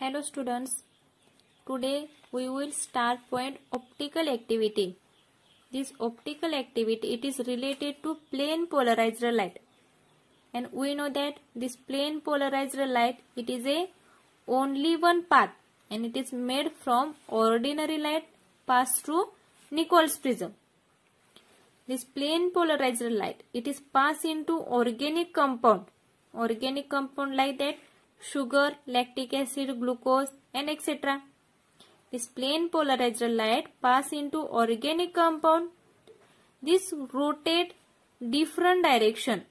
Hello students, today we will start point optical activity. This optical activity, it is related to plane polarized light. And we know that this plane polarized light, it is a only one path and it is made from ordinary light passed through Nichols prism. This plane polarized light, it is passed into organic compound. Organic compound like that sugar, lactic acid, glucose and etc. This plane polarized light pass into organic compound. This rotate different direction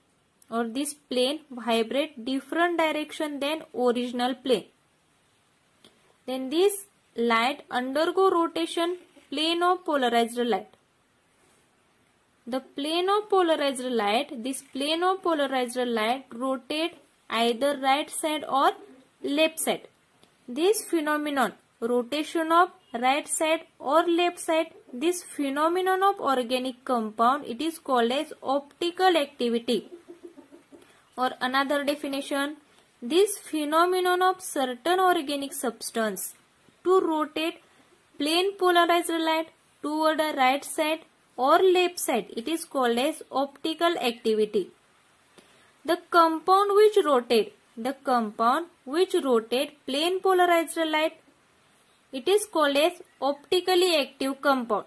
or this plane vibrate different direction than original plane. Then this light undergo rotation plane of polarized light. The plane of polarized light, this plane of polarized light rotate either right side or left side. This phenomenon rotation of right side or left side this phenomenon of organic compound it is called as optical activity or another definition this phenomenon of certain organic substance to rotate plane polarized light toward a right side or left side it is called as optical activity the compound which rotate the compound which rotate plane polarise light it is called as optically active compound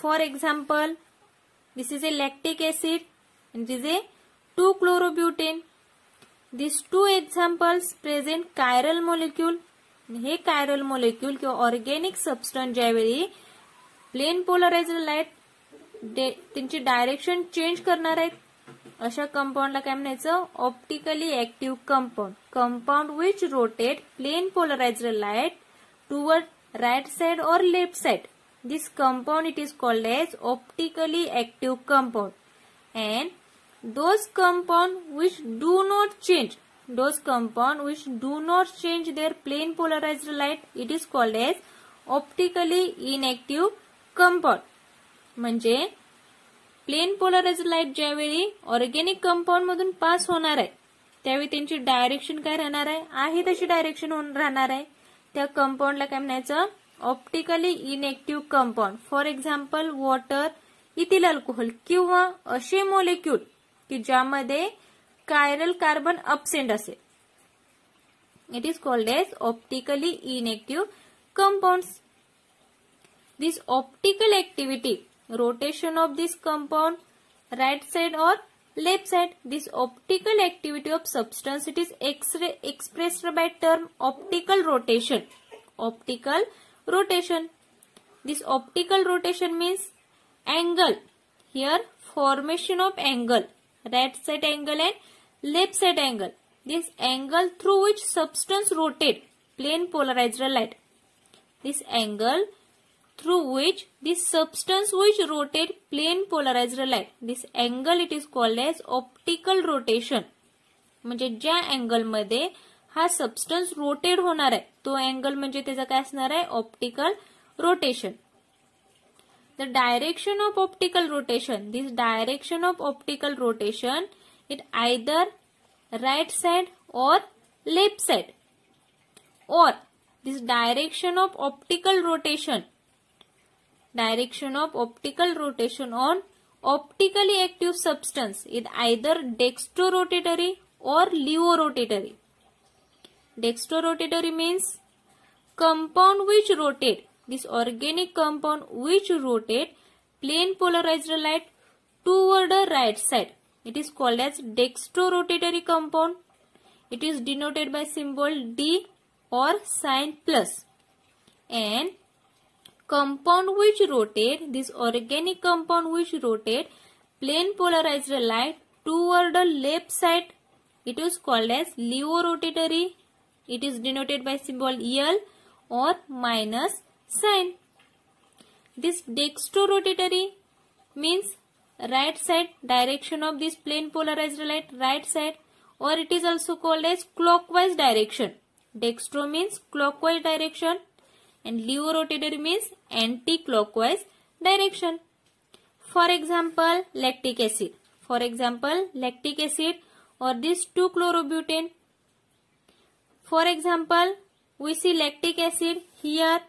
for example this is a lactic acid is a two chlorobutane this two examples present chiral molecule हे chiral molecule किंवा organic substance ज्यावेळी plane polarise light त्यांची direction change करणार आहेत अशा कंपाऊंडला काय म्हणायचं optically active compound compound which rotate plane polarise light toward right side or left side this compound it is called as optically active compound and those compound which do not change those compound which do not change their plane light it is called as optically in compound म्हणजे plane polarise light ज्यावेळी organic compound मधून pass होणार आहे त्यावेळी त्यांची direction काय राहणार आहे आहे तशी डायरेक्शन राहणार आहे त्या कंपाऊंडला काय म्हणायचं optically inactive compound for example water ethyl alcohol किंवा असे मोलेक्यूल की ज्यामध्ये कायरल कार्बन अपसेंट असेल it is called as optically inactive compound this optical activity rotation of this compound, right side or left side. This optical activity of substance it is expressed by term optical rotation. Optical rotation. This optical rotation means angle. Here formation of angle. Right side angle and left side angle. This angle through which substance rotate plane polarized light. This angle through which the substance which rotates plane polarized light. This angle it is called as optical rotation. म्हणजे ज्या अँगलमध्ये हा substance rotted होणार आहे तो angle म्हणजे त्याचा काय असणार आहे optical rotation the direction of optical rotation this direction of optical rotation it either right side or left side और this direction of optical rotation direction of optical rotation on optically active substance is either dextrorotatory or levorotatory. Dextrorotatory means compound which rotate, this organic compound which rotate plane polarized light toward the right side. It is called as dextrorotatory compound. It is denoted by symbol D or sign plus. And compound which rotate, this organic compound which rotate plane polarized light toward the left side. It is called as rotatory. It is denoted by symbol L or minus sign. This dextro rotatory means right side direction of this plane polarized light right side or it is also called as clockwise direction. Dextro means clockwise direction and rotator means anti-clockwise direction. For example, lactic acid. For example, lactic acid or this 2-chlorobutane. For example, we see lactic acid here.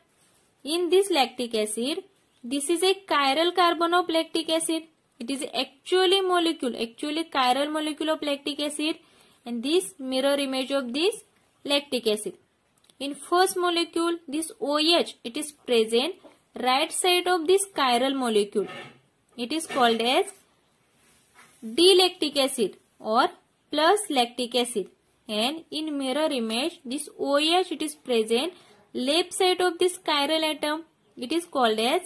In this lactic acid, this is a chiral carbon of lactic acid. It is actually molecule, actually chiral molecule of lactic acid and this mirror image of this lactic acid. In first molecule, this OH, it is present right side of this chiral molecule. It is called as D-lactic acid or plus lactic acid. And in mirror image, this OH, it is present left side of this chiral atom. It is called as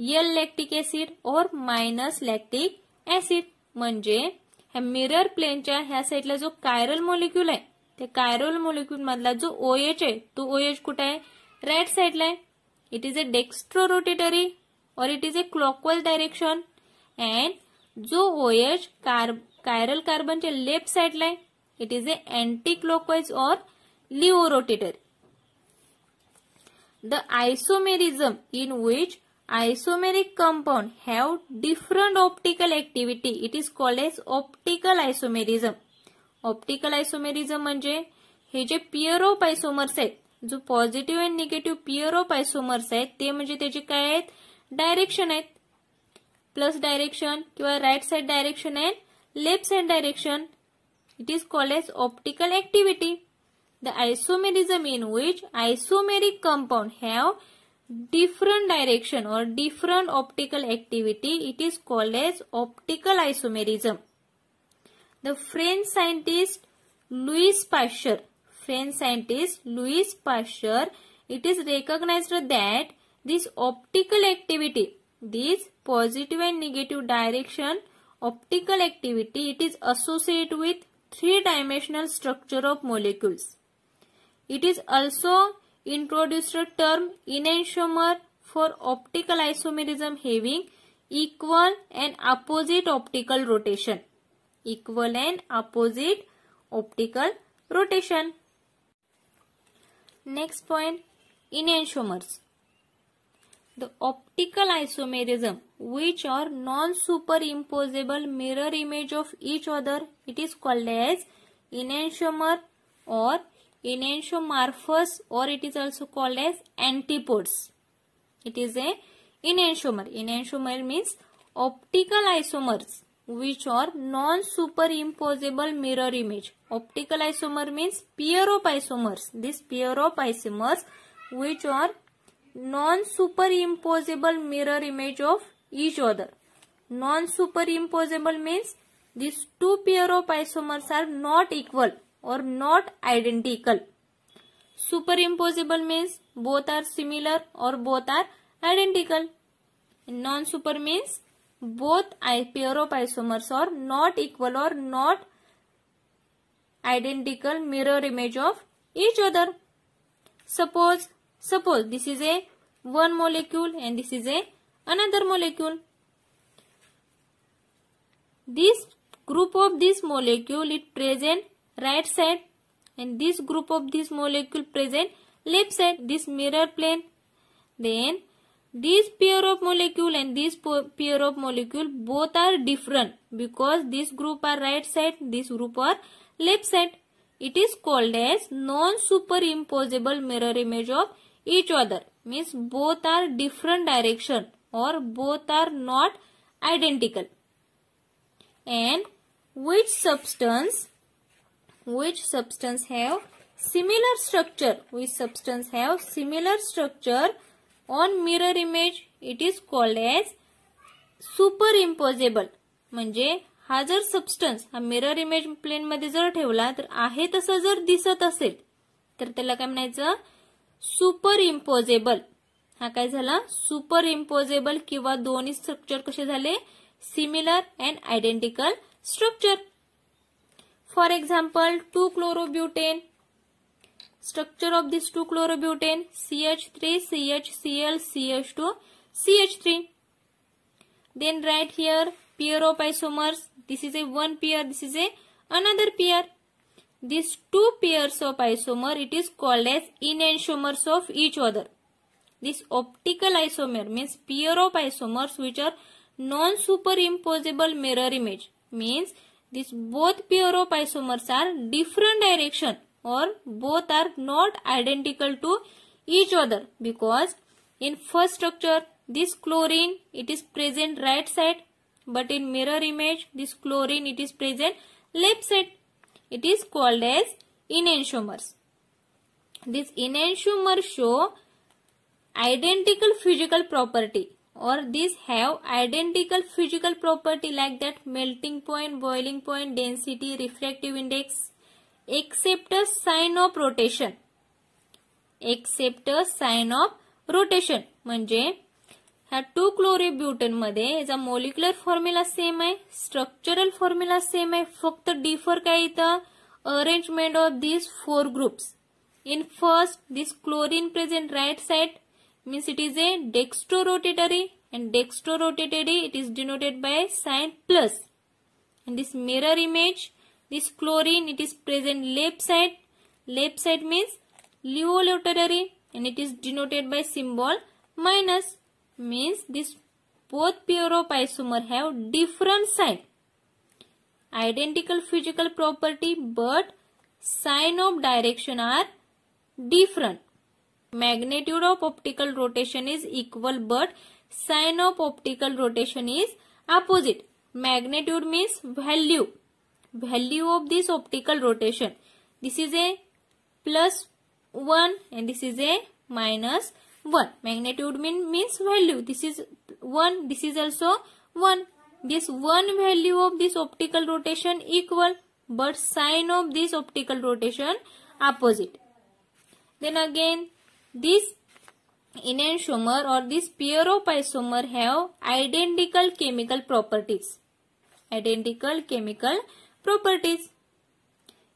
L lactic acid or minus lactic acid म्हणजे ह्या mirror प्लेनच्या ह्या साईडला जो chiral molecule आहे त्या कायरोल molecule मधला जो OH आहे तो ओएच कुठे आहे राईट साईडला आहे it is a dextrorotatory और it is a clockwise direction and जो ओएच कार्ब कायरल कार्बनच्या लेफ्ट साईडला आहे it is a anticlockwise और levo rotator the isomerism in which isomeric compound have different optical activity it is called as optical isomerism optical isomerism हे जे pair of isomers आहेत जो positive and negative pair of isomers आहेत direction आहेत plus direction कि right side direction and left side direction it is called as optical activity the isomerism in which isomeric compound have different direction or different optical activity it is called as optical isomerism The French scientist Louis Pasteur, French scientist Louis Pasteur, it is recognized that this optical activity, this positive and negative direction optical activity, it is associated with three-dimensional structure of molecules. It is also introduced a term enantiomer for optical isomerism having equal and opposite optical rotation equal and opposite optical rotation. Next point enantiomers. The optical isomerism which are non-superimposable mirror image of each other it is called as enantiomer or enantiomorphous or it is also called as antipodes. It is a enantiomer. Enantiomer means optical isomers which are non-superimposable mirror image. Optical isomer means pair of isomers. This pair of isomers which are non-superimposable mirror image of each other. Non-superimposable means these two pair of isomers are not equal or not identical. Superimposable means both are similar or both are identical. Non-super means both isomers are not equal or not identical mirror image of each other. Suppose, suppose this is a one molecule and this is a another molecule. This group of this molecule it present right side and this group of this molecule present left side this mirror plane. Then this pair of molecule and this pair of molecule both are different because this group are right side this group are left side it is called as non superimposable mirror image of each other means both are different direction or both are not identical and which substance which substance have similar structure which substance have similar structure on mirror image it is called as superimposable म्हणजे हा जर substance हा mirror image plane मध्ये जर ठेवला तर आहे तसं जर दिसत असेल तर त्याला काय म्हणायचं सुपर इम्पोजेबल हा काय झाला सुपर इम्पोजेबल किंवा दोन्ही स्ट्रक्चर कसे झाले similar and identical structure for example two chlorobutane Structure of this two chlorobutane CH3, CHCl, CH2, CH3. Then right here pair of isomers. This is a one pair, this is a another pair. These two pairs of isomer it is called as enantiomers of each other. This optical isomer means pair of isomers which are non-superimposable mirror image means this both pair of isomers are different direction or both are not identical to each other because in first structure this chlorine it is present right side but in mirror image this chlorine it is present left side it is called as enantiomers this enantiomers show identical physical property or these have identical physical property like that melting point boiling point density refractive index except sign of rotation except sign of rotation म्हणजे two chlorobutane मध्ये याचा molecular formula same है structural formula same है फक्त differ का इथं of these four groups in first this chlorine present right side means it is a dextro rotatory and rotatory it is denoted by sign plus and this mirror image This chlorine, it is present left side. Left side means levoleuterary and it is denoted by symbol minus means this both isomer have different side. Identical physical property but sign of direction are different. Magnitude of optical rotation is equal but sign of optical rotation is opposite. Magnitude means value value of this optical rotation. This is a plus 1 and this is a minus 1. Magnitude mean, means value. This is 1. This is also 1. This 1 value of this optical rotation equal but sign of this optical rotation opposite. Then again this enantiomer or this isomer have identical chemical properties. Identical chemical properties properties.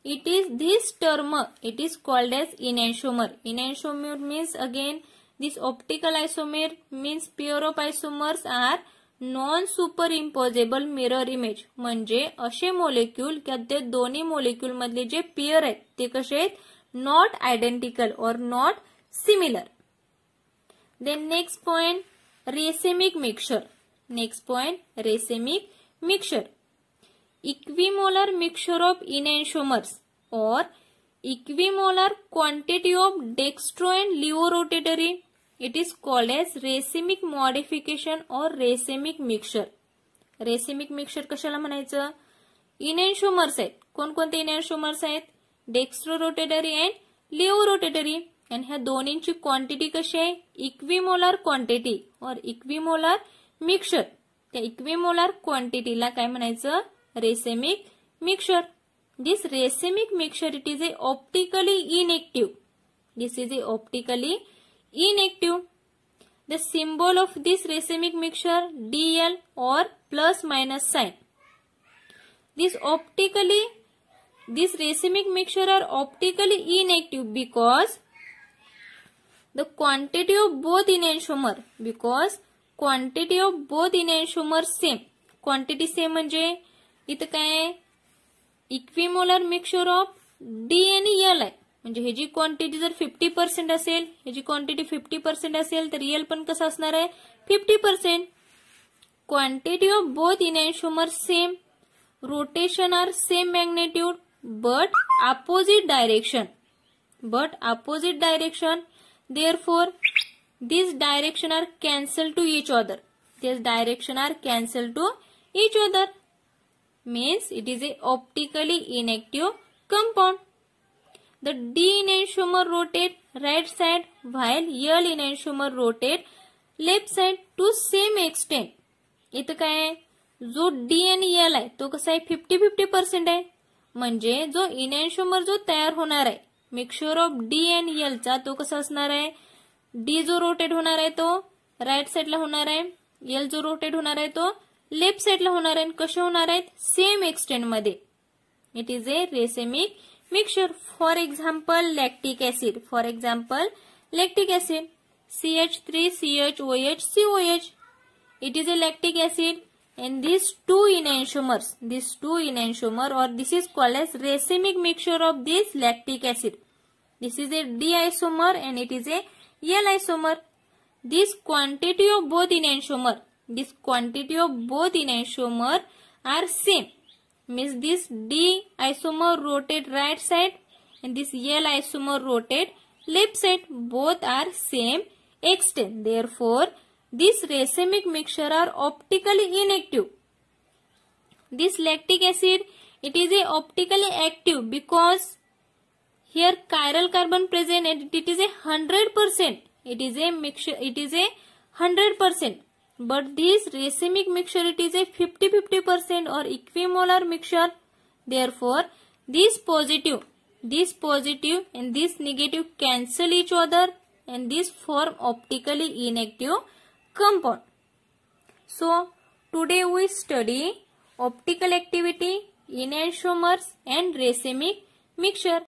It is this term, it is called as enantiomer. Enantiomer means again, this optical isomer means pure isomers are non-superimposable mirror image. Manje, ashe molecule, kyaadde doni molecule madli je pair hai. Tekashet, not identical or not similar. Then next point, racemic mixture. Next point, racemic mixture. Equimolar mixture of enantiomers or equimolar quantity of dextro and laevo rotatory it is called as racemic modification or racemic mixture racemic mixture कशाला म्हणायचं enantiomers आहेत कोणकोणते enantiomers आहेत dextro rotatory and laevo rotatory आणि ह्या दोन्हींची quantity कशी आहे equimolar quantity or equimolar mixture त्या इक्विमोलर क्वांटिटीला काय म्हणायचं racemic mixture. This racemic mixture it is a optically inactive. This is a optically inactive. The symbol of this racemic mixture DL or plus minus sign. This optically this racemic mixture are optically inactive because the quantity of both enantiomer because quantity of both enantiomer same quantity same म्हणजे इत का equimolar mixture of D आणि यल आहे quantity जर fifty percent असेल ह्याची quantity fifty percent असेल तर यल पण कसं असणार fifty percent quantity of both enantiomer same rotation are same magnitude but opposite direction but opposite direction there for this direction are cancel to each other this direction are cancel to each other means it is a optically inactive compound. The D enantiomer rotate right side while L enantiomer rotate left side to same extent इथं काय जो D आणि L आहे तो कसा आहे fifty fifty percent आहे म्हणजे जो इनॅन्शोमर जो तयार होणार आहे मिक्सर ऑफ डी अँड एलचा तो कसा असणार आहे डी जो रोटेट होणार आहे तो राईट साईडला होणार आहे एल जो रोटेट होणार आहे तो लेफ्ट साइडला होणार आहेत कसे होणार आहेत सेम एक्सटेंटमध्ये it is a racemic mixture for example lactic acid for example lactic acid CH three CH O H COH it is a lactic acid and these two enantiomers these two enantiomer or this is called as racemic mixture of this lactic acid this is a d isomer and it is a l isomer this quantity of both enantiomer This quantity of both enantiomer are same. Means this D isomer rotate right side and this L isomer rotate left side. Both are same extent. Therefore, this racemic mixture are optically inactive. This lactic acid, it is a optically active because here chiral carbon present and it is a 100%. It is a mixture, it is a 100%. But this racemic mixture it is a 50-50% or equimolar mixture. Therefore, this positive, this positive and this negative cancel each other and this form optically inactive compound. So, today we study optical activity, enantiomers and racemic mixture.